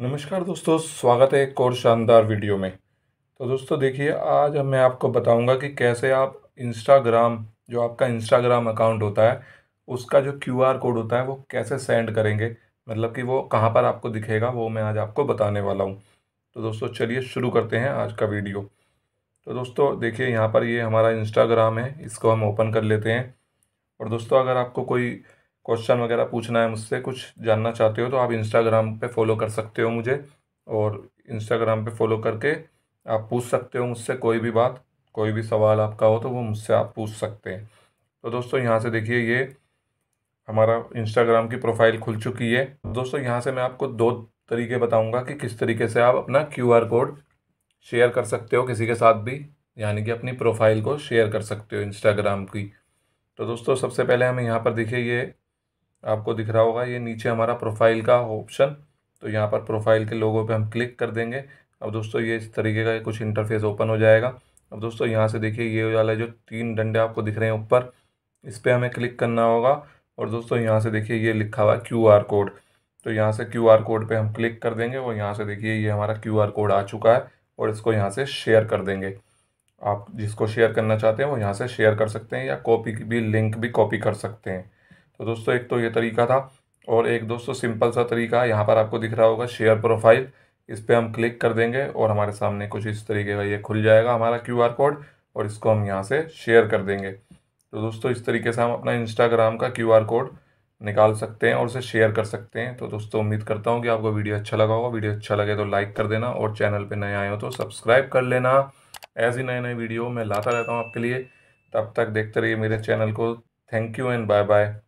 नमस्कार दोस्तों स्वागत है एक और शानदार वीडियो में तो दोस्तों देखिए आज मैं आपको बताऊंगा कि कैसे आप इंस्टाग्राम जो आपका इंस्टाग्राम अकाउंट होता है उसका जो क्यू आर कोड होता है वो कैसे सेंड करेंगे मतलब कि वो कहाँ पर आपको दिखेगा वो मैं आज आपको बताने वाला हूँ तो दोस्तों चलिए शुरू करते हैं आज का वीडियो तो दोस्तों देखिए यहाँ पर ये हमारा इंस्टाग्राम है इसको हम ओपन कर लेते हैं और दोस्तों अगर आपको कोई क्वेश्चन वगैरह पूछना है मुझसे कुछ जानना चाहते हो तो आप इंस्टाग्राम पे फॉलो कर सकते हो मुझे और इंस्टाग्राम पे फॉलो करके आप पूछ सकते हो मुझसे कोई भी बात कोई भी सवाल आपका हो तो वो मुझसे आप पूछ सकते हैं तो दोस्तों यहाँ से देखिए ये हमारा इंस्टाग्राम की प्रोफाइल खुल चुकी है दोस्तों यहाँ से मैं आपको दो तरीके बताऊँगा कि किस तरीके से आप अपना क्यू कोड शेयर कर सकते हो किसी के साथ भी यानी कि अपनी प्रोफाइल को शेयर कर सकते हो इंस्टाग्राम की तो दोस्तों सबसे पहले हमें यहाँ पर देखिए ये आपको दिख रहा होगा ये नीचे हमारा प्रोफाइल का ऑप्शन तो यहाँ पर प्रोफाइल के लोगों पे हम क्लिक कर देंगे अब दोस्तों ये इस तरीके का कुछ इंटरफेस ओपन हो जाएगा अब दोस्तों यहाँ से देखिए ये वाला जो तीन डंडे आपको दिख रहे हैं ऊपर इस पर हमें क्लिक करना होगा और दोस्तों यहाँ से देखिए ये लिखा हुआ क्यू आर कोड तो यहाँ से क्यू आर कोड पर हम क्लिक कर देंगे और यहाँ से देखिए ये हमारा क्यू आर कोड आ चुका है और इसको यहाँ से शेयर कर देंगे आप जिसको शेयर करना चाहते हैं वो यहाँ से शेयर कर सकते हैं या कॉपी भी लिंक भी कॉपी कर सकते हैं तो दोस्तों एक तो ये तरीका था और एक दोस्तों सिंपल सा तरीका यहाँ पर आपको दिख रहा होगा शेयर प्रोफाइल इस पर हम क्लिक कर देंगे और हमारे सामने कुछ इस तरीके का ये खुल जाएगा हमारा क्यू कोड और इसको हम यहाँ से शेयर कर देंगे तो दोस्तों इस तरीके से हम अपना इंस्टाग्राम का क्यू कोड निकाल सकते हैं और उसे शेयर कर सकते हैं तो दोस्तों उम्मीद करता हूँ कि आपको वीडियो अच्छा लगा होगा वीडियो अच्छा लगे तो लाइक कर देना और चैनल पे नए आए हो तो सब्सक्राइब कर लेना ऐसी नए नए वीडियो मैं लाता रहता हूँ आपके लिए तब तक देखते रहिए मेरे चैनल को thank you and bye bye